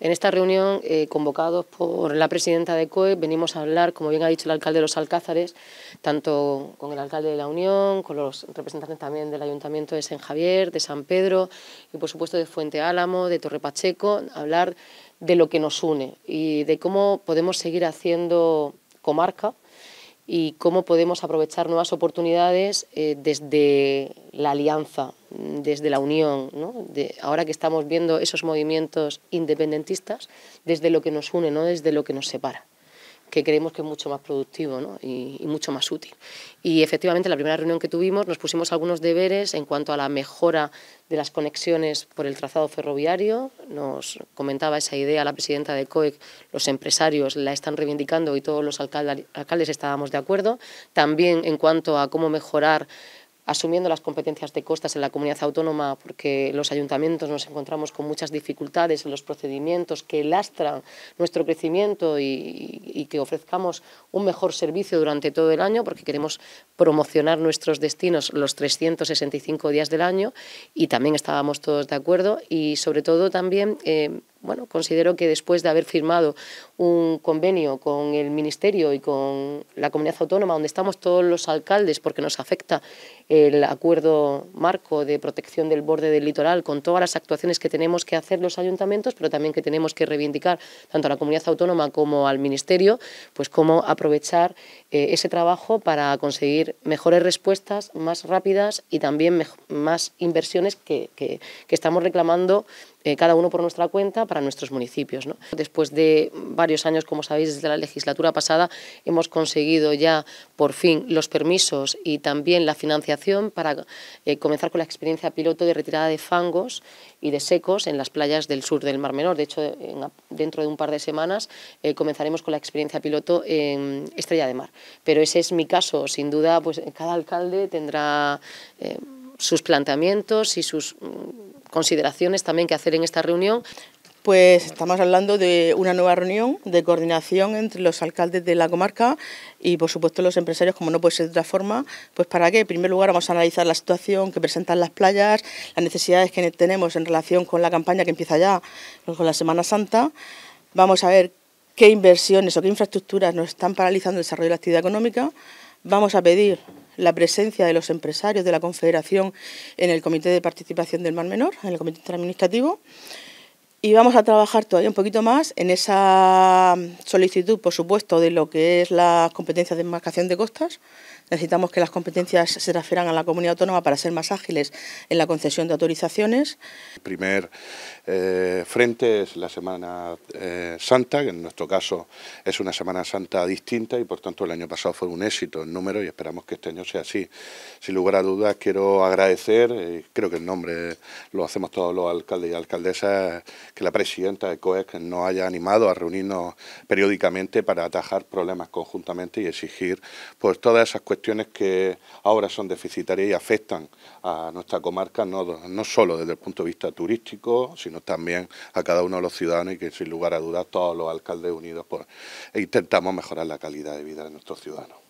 En esta reunión, eh, convocados por la presidenta de COE, venimos a hablar, como bien ha dicho el alcalde de los Alcázares, tanto con el alcalde de la Unión, con los representantes también del Ayuntamiento de San Javier, de San Pedro y, por supuesto, de Fuente Álamo, de Torre Pacheco, hablar de lo que nos une y de cómo podemos seguir haciendo comarca y cómo podemos aprovechar nuevas oportunidades eh, desde la alianza, mm, desde la unión, ahora que estamos viendo esos movimientos independentistas, desde lo que nos une, no desde lo que nos separa que creemos que es mucho más productivo y, mucho más útil. Y efectivamente, la primera reunión que tuvimos nos pusimos algunos deberes en cuanto a la mejora de las conexiones por el trazado ferroviario. Nos comentaba esa idea la presidenta de COEC, los empresarios la están reivindicando y todos los alcaldes estábamos de acuerdo. También en cuanto a cómo mejorar asumiendo las competencias de costas en la comunidad autónoma, porque los ayuntamientos nos encontramos con muchas dificultades en los procedimientos que lastran nuestro crecimiento y, que ofrezcamos un mejor servicio durante todo el año, porque queremos promocionar nuestros destinos los 365 días del año y también estábamos todos de acuerdo y sobre todo también... Eh, bueno, considero que después de haber firmado un convenio con el Ministerio y con la comunidad autónoma, donde estamos todos los alcaldes, porque nos afecta el acuerdo marco de protección del borde del litoral, con todas las actuaciones que tenemos que hacer los ayuntamientos, pero también que tenemos que reivindicar tanto a la comunidad autónoma como al Ministerio, pues cómo aprovechar eh, ese trabajo para conseguir mejores respuestas, más rápidas y también más inversiones que estamos reclamando eh, cada uno por nuestra cuenta para nuestros municipios. Después de varios años, como sabéis, desde la legislatura pasada hemos conseguido ya por fin los permisos y también la financiación para eh, comenzar con la experiencia piloto de retirada de fangos y de secos en las playas del sur del Mar Menor. De hecho, dentro de un par de semanas eh, comenzaremos con la experiencia piloto en Estrella de Mar. Pero ese es mi caso. Sin duda, pues cada alcalde tendrá sus planteamientos y sus mm, consideraciones también que hacer en esta reunión. Pues estamos hablando de una nueva reunión de coordinación entre los alcaldes de la comarca y, por supuesto, los empresarios, como no puede ser de otra forma, pues para qué. en primer lugar, vamos a analizar la situación que presentan las playas, las necesidades que tenemos en relación con la campaña que empieza ya pues, con la Semana Santa. Vamos a ver qué inversiones o qué infraestructuras nos están paralizando el desarrollo de la actividad económica. Vamos a pedir la presencia de los empresarios de la Confederación en el Comité de Participación del Mar Menor, en el Comité Interadministrativo, y vamos a trabajar todavía un poquito más en esa solicitud, por supuesto, de lo que es la competencia de enmarcación de costas, Necesitamos que las competencias se transfieran a la comunidad autónoma para ser más ágiles en la concesión de autorizaciones. El primer eh, frente es la Semana eh, Santa, que en nuestro caso es una Semana Santa distinta y por tanto el año pasado fue un éxito en número y esperamos que este año sea así. Sin lugar a dudas quiero agradecer, eh, creo que el nombre lo hacemos todos los alcaldes y alcaldesas, que la presidenta de COEC nos haya animado a reunirnos periódicamente para atajar problemas conjuntamente y exigir pues, todas esas cuestiones cuestiones que ahora son deficitarias y afectan a nuestra comarca, no, solo desde el punto de vista turístico, sino también a cada uno de los ciudadanos y que sin lugar a dudas todos los alcaldes unidos por, pues, intentamos mejorar la calidad de vida de nuestros ciudadanos.